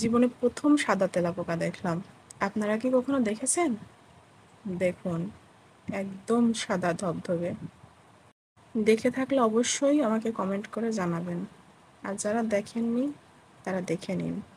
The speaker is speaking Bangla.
জীবনে প্রথম সাদা তেলাপোকা দেখলাম আপনারা কি কখনো দেখেছেন দেখুন একদম সাদা ধবধবে দেখে থাকলে অবশ্যই আমাকে কমেন্ট করে জানাবেন আর যারা দেখেননি তারা দেখে নিন